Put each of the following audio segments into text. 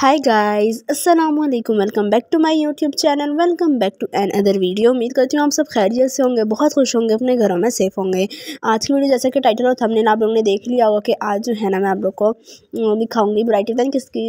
हाय guys अस्सलाम वालेकुम welcome back to my YouTube channel welcome back to another video उम्मीद करती हूँ आप सब खैरियत से होंगे बहुत खुश होंगे अपने घरों में सेफ होंगे आज की वीडियो जैसे कि टाइटल और थंबनेल आप लोगों ने देख लिया होगा कि आज जो है ना मैं आप लोग को दिखाऊंगी ब्राइटर देन किसकी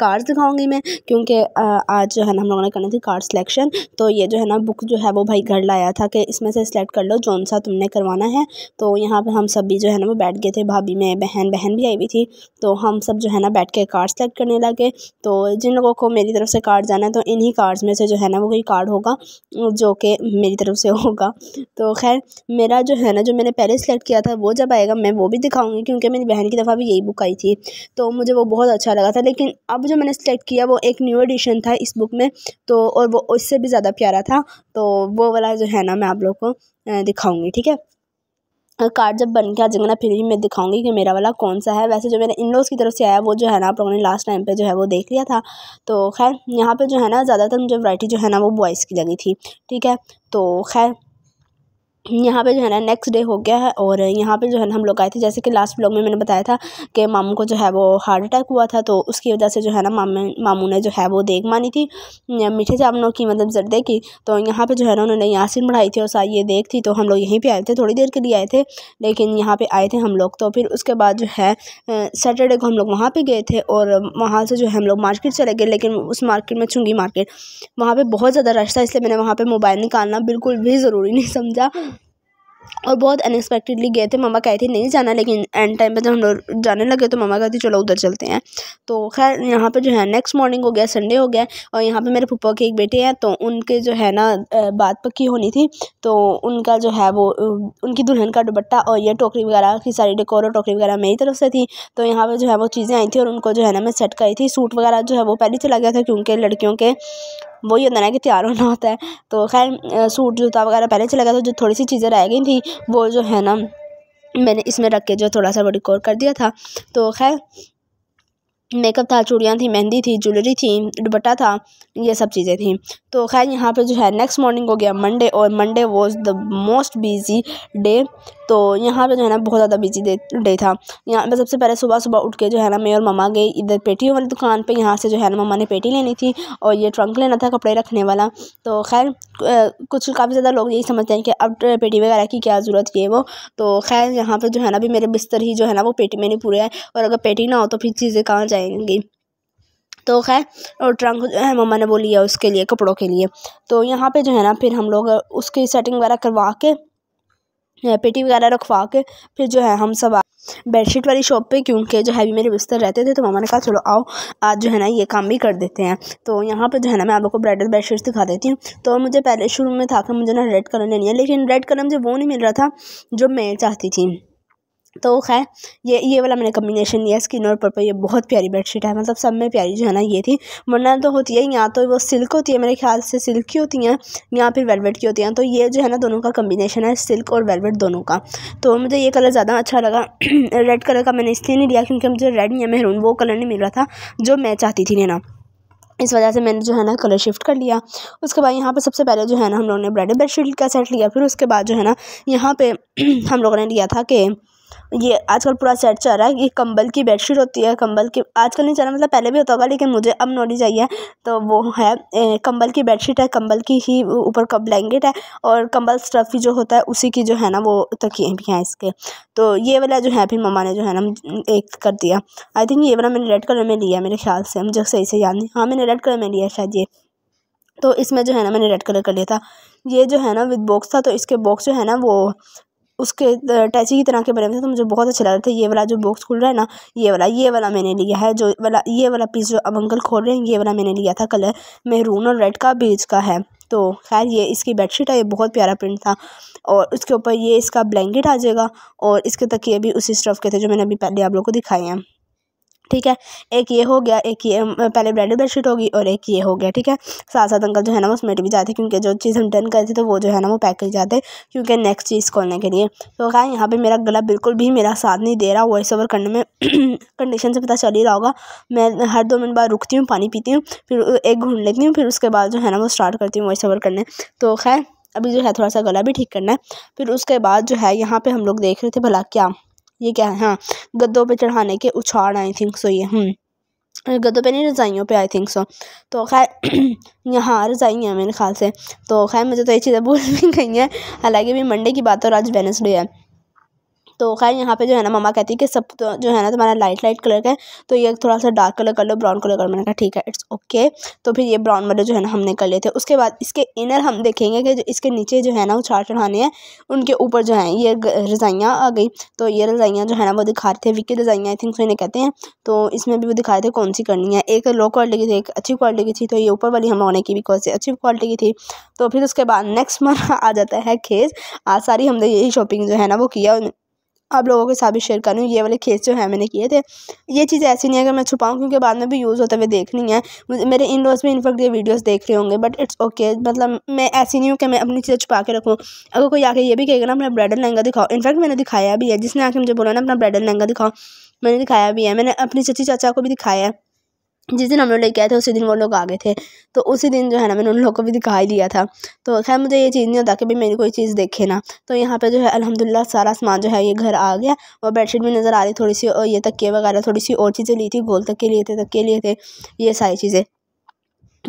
कार्ड दिखाऊंगी मैं क्योंकि आज जो है ना हम लोगों ने करनी थी कार्ड सिलेक्शन तो ये जो है ना बुक जो है वो भाई घर लाया था कि इसमें से सिलेक्ट कर लो जौन सा तुमने करवाना है तो यहाँ पर हम सब भी जो है ना वो बैठ गए थे भाभी में बहन बहन भी आई हुई थी तो हम सब जो है ना बैठ के कार्ड सेलेक्ट करने लगे तो जिन लोगों को मेरी तरफ से कार्ड जाना है तो इन्हीं कार्ड्स में से जो है ना वो कोई कार्ड होगा जो कि मेरी तरफ से होगा तो खैर मेरा जो है ना जो मैंने पहले सेलेक्ट किया था वो जब आएगा मैं वो भी दिखाऊंगी क्योंकि मेरी बहन की दफ़ा भी यही बुक आई थी तो मुझे वो बहुत अच्छा लगा था लेकिन अब जो मैंने सेलेक्ट किया वो एक न्यू एडिशन था इस बुक में तो और वो उससे भी ज़्यादा प्यारा था तो वो वाला जो है ना मैं आप लोग को दिखाऊँगी ठीक है कार्ड जब बन के आ जाएगा ना फिर भी मैं दिखाऊंगी कि मेरा वाला कौन सा है वैसे जो मेरे इन लोग की तरफ से आया वो जो है ना आप लोगों ने लास्ट टाइम पे जो है वो देख लिया था तो खैर यहाँ पे जो है ना ज़्यादातर मुझे वैरायटी जो है ना वो बॉयज़ की लगी थी ठीक है तो खैर यहाँ पे जो है ना नेक्स्ट डे हो गया है और यहाँ पे जो है ना हम लोग आए थे जैसे कि लास्ट ब्लॉग में मैंने बताया था कि मामू को जो है वो हार्ट अटैक हुआ था तो उसकी वजह से जो है ना मामे मामू ने जो है वो देख मानी थी मीठे चावलों की मतलब जर्दे की तो यहाँ पे जो है ना उन्होंने यासिन बढ़ाई थी और सा ये देख थी तो हम लोग यहीं पर आए थे थोड़ी देर के लिए आए थे लेकिन यहाँ पर आए थे हम लोग तो फिर उसके बाद जो है सैटरडे को हम लोग वहाँ पर गए थे और वहाँ से जो है हम लोग मार्केट चले गए लेकिन उस मार्केट में चुंगी मार्केट वहाँ पर बहुत ज़्यादा रश था इसलिए मैंने वहाँ पर मोबाइल निकालना बिल्कुल भी ज़रूरी नहीं समझा और बहुत अनएक्सपेक्टेडली गए थे मम्मा कहे थे नहीं जाना लेकिन एंड टाइम पे जब हम लोग जाने लगे तो मम्मा कहती चलो उधर चलते हैं तो खैर यहाँ पे जो है नेक्स्ट मॉर्निंग हो गया संडे हो गया और यहाँ पे मेरे पप्पा के एक बेटे हैं तो उनके जो है ना बात पक्की होनी थी तो उनका जो है वो उनकी दुल्हन का दुपट्टा और ये टोकरी वगैरह की सारी डेकोर और टोकरी वगैरह मेरी तरफ से थी तो यहाँ पर जो है वो चीज़ें आई थी और उनको जो है ना मैं सेट करी थी सूट वगैरह जो है वो पहले चला गया था क्योंकि लड़कियों के वही होता है ना कि तैयार होना होता है तो खैर सूट जूता वगैरह पहले चला गया था जो थोड़ी सी चीज़ें रह गई थी वो जो है ना मैंने इसमें रख के जो थोड़ा सा वो डिकोर कर दिया था तो खैर मेकअप था चूड़ियाँ थी मेहंदी थी ज्वेलरी थी दुपट्टा था ये सब चीज़ें थी तो खैर यहाँ पे जो है नेक्स्ट मॉर्निंग हो गया मंडे और Monday was the most busy day तो यहाँ पे जो है ना बहुत ज़्यादा बिजी डे था यहाँ पे सबसे पहले सुबह सुबह उठ के जो है ना मैं और मामा गई इधर पेटियों वाली दुकान पर यहाँ से जो है ना मामा ने पेटी लेनी थी और ये ट्रंक लेना था कपड़े रखने वाला तो खैर कुछ काफ़ी ज़्यादा लोग यही समझते हैं कि अब पेटी वगैरह की क्या ज़रूरत है वो तो खैर यहाँ पर जो है ना अभी मेरे बिस्तर ही जो है ना वो पेटी में नहीं पूरे है और अगर पेटी ना हो तो फिर चीज़ें कहाँ जाए जाएंगी तो खैर और ट्रंक जो है मम्मा ने बोली है उसके लिए कपड़ों के लिए तो यहाँ पे जो है ना फिर हम लोग उसकी सेटिंग वगैरह करवा के पेटी वगैरह रखवा के फिर जो है हम सब बेडशीट वाली शॉप पे क्योंकि जो है भी मेरे बिस्तर रहते थे तो मम्मा ने कहा चलो आओ आज जो है ना ये काम भी कर देते हैं तो यहाँ पे जो है ना मैं आप लोग को ब्राइडल बेडशीट्स दिखा देती हूँ तो मुझे पहले शुरू में था कि मुझे ना रेड कलर लेनी है लेकिन रेड कलर मुझे वो नहीं मिल रहा था जो मैं चाहती थी तो खैर ये ये वाला मैंने कम्बिनेशन लिया स्किन और पर्पल ये बहुत प्यारी बेडशीट है मतलब सब में प्यारी जो है ना ये थी वरना तो होती है यहाँ तो वो सिल्क होती है मेरे ख्याल से सिल्क की होती हैं या फिर वेलवेट की होती हैं तो ये जो है ना दोनों का कम्बिनेशन है सिल्क और वेलवेट दोनों का तो मुझे ये कलर ज़्यादा अच्छा लगा रेड कलर का मैंने इसलिए नहीं लिया क्योंकि मुझे रेड या मेहरून वो कलर नहीं मिल रहा था जो मैं चाहती थी लेना इस वजह से मैंने जो है ना कलर शिफ्ट कर लिया उसके बाद यहाँ पे सबसे पहले जो है ना हम लोगों ने ब्राइडल बेडशीट का सेट लिया फिर उसके बाद जो है ना यहाँ पे हम लोगों ने लिया था कि ये आजकल पूरा सेट चल रहा है ये कंबल की बेडशीट होती है कंबल की आजकल नहीं चल रहा मतलब पहले भी होता होगा लेकिन मुझे अब नॉलेज आई है तो वो है कंबल की बेडशीट है कंबल की ही ऊपर का ब्लैंकेट है और कंबल स्टफ़ी जो होता है उसी की जो है ना वो तकिए भी हैं इसके तो ये वाला जो है फिर मम्मा ने जो है ना एक कर दिया आई थिंक ये वाला मैंने रेड कलर में लिया मेरे ख्याल से मुझे सही से याद नहीं हाँ मैंने रेड कलर में लिया शायद ये तो इसमें जो है ना मैंने रेड कलर कर लिया था ये जो है ना विद बॉक्स था तो इसके बॉक्स जो है ना वो उसके टैची की तरह के बने हुए थे तो मुझे बहुत अच्छे लग रहे थे ये वाला जो बॉक्स खुल रहा है ना ये वाला ये वाला मैंने लिया है जो वाला ये वाला पीस जो अब अंकल खोल रहे हैं ये वाला मैंने लिया था कलर मेहरून और रेड का बीच का है तो खैर ये इसकी बेडशीट है ये बहुत प्यारा प्रिंट था और उसके ऊपर ये इसका ब्लैंकेट आ जाएगा और इसके तकिए भी उसी स्टफ़ के थे जो मैंने अभी पहले आप लोग को दिखाए हैं ठीक है एक ये हो गया एक ये पहले ब्रांडेड बेडशीट होगी और एक ये हो गया ठीक है साथ साथ अंकल जो है ना वो समेट भी जाते क्योंकि जो चीज़ हम डन करते थे तो वो जो है ना वो पैक कर जाते क्योंकि नेक्स्ट चीज़ खोलने के लिए तो क्या यहाँ पे मेरा गला बिल्कुल भी मेरा साथ नहीं दे रहा वॉइस ओवर करने में कंडीशन से पता चल ही रहा होगा मैं हर दो मिनट बाद रुकती हूँ पानी पीती हूँ फिर एक घूम लेती हूँ फिर उसके बाद जो है ना वो स्टार्ट करती हूँ वॉइस ओवर करने तो खैर अभी जो है थोड़ा सा गला भी ठीक करना है फिर उसके बाद जो है यहाँ पर हम लोग देख रहे थे भला क्या ये क्या है हाँ गद्दों पे चढ़ाने के उछाड़ आई थिंक सो ये हम्म, गद्दों पे नहीं रज़ाइयों पे आई थिंक सो तो खैर यहाँ रज़ाई हैं मेरे ख्याल से तो खैर मुझे तो ये चीज़ें भूल भी गई हैं हालांकि अभी मंडे की बात है और आज वेनसडे है तो खैर यहाँ पे जो है ना मम्मा कहती है कि सब तो जो है ना तुम्हारा लाइट लाइट कलर का है तो ये थोड़ा सा डार्क कलर कर लो ब्राउन कलर कर मैंने कहा ठीक है इट्स ओके तो फिर ये ब्राउन वाले जो है ना हमने कर लिए थे उसके बाद इसके इनर हम देखेंगे कि इसके नीचे जो है ना वो चार चढ़ाने हैं उनके ऊपर जो है ये रजाइयाँ आ गई तो ये रजाइयाँ जो है ना वो दिखा रहे थे विकी रजाइयाँ आई थिंक इन्हें कहते हैं तो इसमें भी वो दिखा रहे थे कौन सी करनी है एक लो क्वालिटी की थी एक अच्छी क्वालिटी की थी तो ये ऊपर वाली हम लोगों ने की बिकॉज अच्छी क्वालिटी की थी तो फिर उसके बाद नेक्स्ट मंथ आ जाता है खेज आज सारी हमने यही शॉपिंग जो है ना वो किया आप लोगों के साथ भी शेयर कर ये वाले खेत जो है मैंने किए थे ये चीज़ ऐसी नहीं है कि मैं छुपाऊँ क्योंकि बाद में भी यूज़ होते हुए देखनी है मेरे इन लॉज में इनफेक्ट ये वीडियोज़ देख रहे होंगे बट इट्स ओके मतलब मैं ऐसी नहीं हूँ कि मैं अपनी चीज़ें छुपा के रखूँ अगर कोई आके ये भी कहेगा ना अपना ब्राइडल लहंगा दिखाओ इनफैक्ट मैंने दिखाया भी है जिसने आके मुझे बोला ना अपना ब्राइडल लहंगा दिखाओ मैंने दिखाया भी है मैंने अपनी चची चाचा को भी दिखाया है जिस दिन हम लोग लेके आए थे उसी दिन वो लोग आ गए थे तो उसी दिन जो है ना मैंने उन लोगों को भी दिखाई दिया था तो खैर मुझे ये चीज़ नहीं होता कि भाई मेरी कोई चीज़ देखे ना तो यहाँ पे जो है अल्हम्दुलिल्लाह सारा सामान जो है ये घर आ गया और बेडशीट भी नज़र आ रही थोड़ी सी और ये तकिए वगैरह थोड़ी सी और चीज़ें ली थी गोल तक के लिए थे तक के लिए थे ये सारी चीज़ें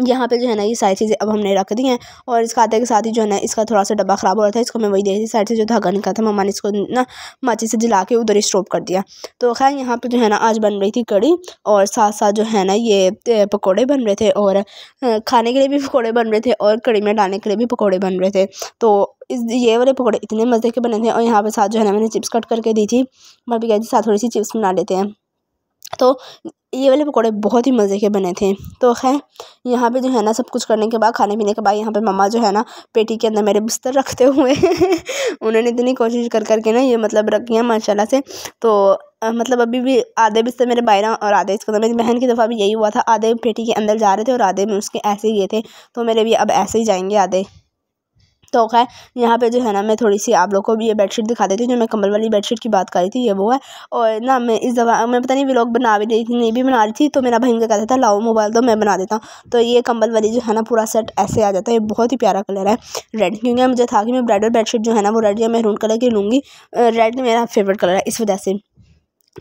यहाँ पे जो है ना ये सारी चीज़ें अब हमने रख दी हैं और इस खाते के साथ ही जो है ना इसका थोड़ा सा डब्बा ख़राब हो रहा था इसको मैं वही दे रही साइड से जो धागा निकला था मम्मा ने इसको ना माची से जला के उधर ही कर दिया तो खैर यहाँ पे जो है ना आज बन रही थी कड़ी और साथ साथ जो है ना ये पकौड़े बन रहे थे और खाने के लिए भी पकौड़े बन रहे थे और कड़ी में डालने के लिए भी पकौड़े बन रहे थे तो इस ये वाले पकौड़े इतने मज़े के बने थे और यहाँ पर साथ जो है ना मैंने चिप्स कट करके दी थी मैं भी कहती साथ थोड़ी सी चिप्स बना लेते हैं तो ये वाले पकौड़े बहुत ही मज़े के बने थे तो खैर यहाँ पे जो है ना सब कुछ करने के बाद खाने पीने के बाद यहाँ पे मम्मा जो है ना पेटी के अंदर मेरे बिस्तर रखते हुए उन्होंने इतनी कोशिश कर करके ना ये मतलब रख हैं माशाल्लाह से तो मतलब अभी भी आधे बिस्तर मेरे बाहर और आधे इसके अंदर मेरी बहन की दफ़ा भी यही हुआ था आधे पेटी के अंदर जा रहे थे और आधे में उसके ऐसे ही गए थे तो मेरे भी अब ऐसे ही जाएंगे आधे स्टॉक है यहाँ पे जो है ना मैं थोड़ी सी आप लोग को भी ये बेडशीट दिखा देती हूँ जो मैं कंबल वाली बेडशीट की बात कर रही थी ये वो है और ना मैं इस दवा मैं पता नहीं व्लॉग बना भी रही थी नहीं भी बना रही थी तो मेरा भाई का कहता था लाओ मोबाइल तो मैं बना देता हूँ तो ये कंबल वाली जो है ना पूरा सेट ऐसे आ जाता है ये बहुत ही प्यारा कलर है रेड क्योंकि मुझे था कि मैं ब्राइडल बेडशीट जो है ना वो रेड या मैरून कलर की लूँगी रेड मेरा फेवरेट कलर है इस वजह से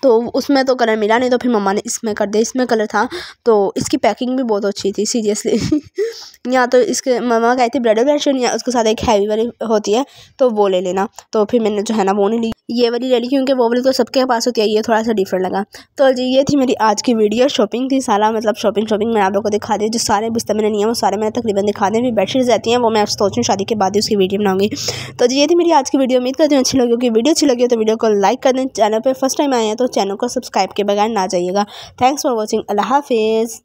तो उसमें तो कलर मिला नहीं तो फिर मम्मा ने इसमें कर दिया इसमें कलर था तो इसकी पैकिंग भी बहुत अच्छी थी सीरियसली या तो इसके मामा कहती ब्रेड ब्रेड या उसके साथ एक हैवी वाली होती है तो वो ले लेना तो फिर मैंने जो है ना वो नहीं ली ये वाली ले ली क्योंकि वो वाली तो सबके पास होती है ये थोड़ा सा डिफरेंट लगा तो जी ये थी मेरी आज की वीडियो शॉपिंग थी सारा मतलब शॉपिंग शॉपिंग मैंने आप लोगों को दिखा दी जो सारे बिस्तर मैंने लिए वो सारे मैंने तकरीबन दिखा दें भी बेडशीट रहती हैं वो मैं सोच हूँ शादी के बाद ही उसकी वीडियो बनाऊंगी तो जी ये थी मेरी आज की वीडियो उम्मीद करती हूँ अच्छी लगी वीडियो अच्छी लगी तो वीडियो को लाइक कर दें चैनल पर फर्स्ट टाइम आए हैं तो चैनल को सब्सक्राइब के बगैर ना जाइएगा थैंक्स फॉर वॉचिंग अल्लाह हाफिज़